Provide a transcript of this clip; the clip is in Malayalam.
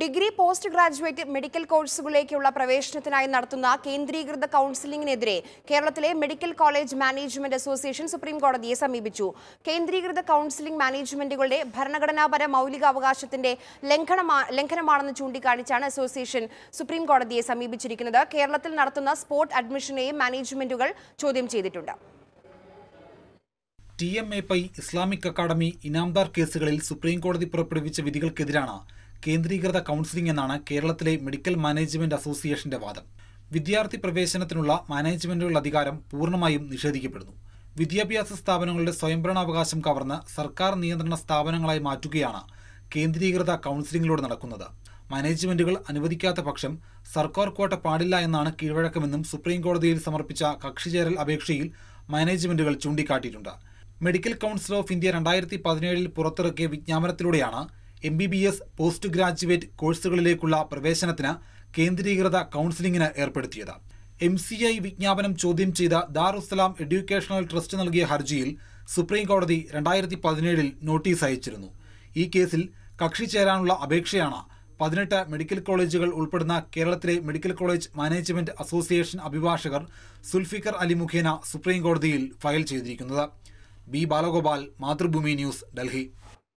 ഡിഗ്രി പോസ്റ്റ് ഗ്രാജുവേറ്റ് മെഡിക്കൽ കോഴ്സുകളിലേക്കുള്ള പ്രവേശനത്തിനായി നടത്തുന്ന കേന്ദ്രീകൃത കൗൺസിലിംഗിനെതിരെ കേരളത്തിലെ medical college management association supreme കോടതിയെ സമീപിച്ചു കേന്ദ്രീകൃത കൗൺസിലിംഗ് മാനേജ്മെന്റുകളുടെ ഭരണഘടനാപര മൗലിക അവകാശത്തിന്റെ ലംഘനമാണെന്ന് ചൂണ്ടിക്കാണിച്ചാണ് അസോസിയേഷൻ സുപ്രീം കോടതിയെ സമീപിച്ചിരിക്കുന്നത് കേരളത്തിൽ നടത്തുന്ന സ്പോട്ട് അഡ്മിഷനെയും മാനേജ്മെന്റുകൾ ചോദ്യം ചെയ്തിട്ടുണ്ട് T M A Pai Islamic academy Inamdar കേസുകളിൽ സുപ്രീം കോടതി പുറപ്പെടുവിച്ച വിധികൾക്കെതിരാണ് കേന്ദ്രീകൃത കൗൺസിലിംഗ് എന്നാണ് കേരളത്തിലെ മെഡിക്കൽ മാനേജ്മെന്റ് അസോസിയേഷന്റെ വാദം വിദ്യാർത്ഥി പ്രവേശനത്തിനുള്ള മാനേജ്മെന്റുകളുടെ അധികാരം പൂർണ്ണമായും നിഷേധിക്കപ്പെടുന്നു വിദ്യാഭ്യാസ സ്ഥാപനങ്ങളുടെ സ്വയംഭരണാവകാശം കവർന്ന് സർക്കാർ നിയന്ത്രണ സ്ഥാപനങ്ങളായി മാറ്റുകയാണ് കേന്ദ്രീകൃത കൗൺസിലിംഗിലൂടെ നടക്കുന്നത് മാനേജ്മെന്റുകൾ അനുവദിക്കാത്ത പക്ഷം സർക്കാർ കോട്ട പാടില്ല എന്നാണ് കീഴ്വഴക്കമെന്നും സുപ്രീം കോടതിയിൽ സമർപ്പിച്ച കക്ഷിചേരൽ അപേക്ഷയിൽ മാനേജ്മെന്റുകൾ ചൂണ്ടിക്കാട്ടിയിട്ടുണ്ട് മെഡിക്കൽ കൗൺസിൽ ഓഫ് ഇന്ത്യ രണ്ടായിരത്തി പതിനേഴിൽ പുറത്തിറക്കിയ വിജ്ഞാപനത്തിലൂടെയാണ് M B B S post graduate കോഴ്സുകളിലേക്കുള്ള പ്രവേശനത്തിന് കേന്ദ്രീകൃത കൗൺസിലിംഗിന് ഏർപ്പെടുത്തിയത് എം സി ഐ വിജ്ഞാപനം ചോദ്യം ചെയ്ത ദാറുസ്സലാം എഡ്യൂക്കേഷണൽ ട്രസ്റ്റ് നൽകിയ ഹർജിയിൽ സുപ്രീം കോടതി രണ്ടായിരത്തി പതിനേഴിൽ നോട്ടീസ് അയച്ചിരുന്നു ഈ കേസിൽ കക്ഷി ചേരാനുള്ള അപേക്ഷയാണ് പതിനെട്ട് മെഡിക്കൽ കോളേജുകൾ ഉൾപ്പെടുന്ന കേരളത്തിലെ മെഡിക്കൽ കോളേജ് മാനേജ്മെന്റ് അസോസിയേഷൻ അഭിഭാഷകർ സുൽഫിക്കർ അലി മുഖേന സുപ്രീം കോടതിയിൽ ഫയൽ ചെയ്തിരിക്കുന്നത് ബി ബാലഗോപാൽ മാതൃഭൂമി ന്യൂസ് ഡൽഹി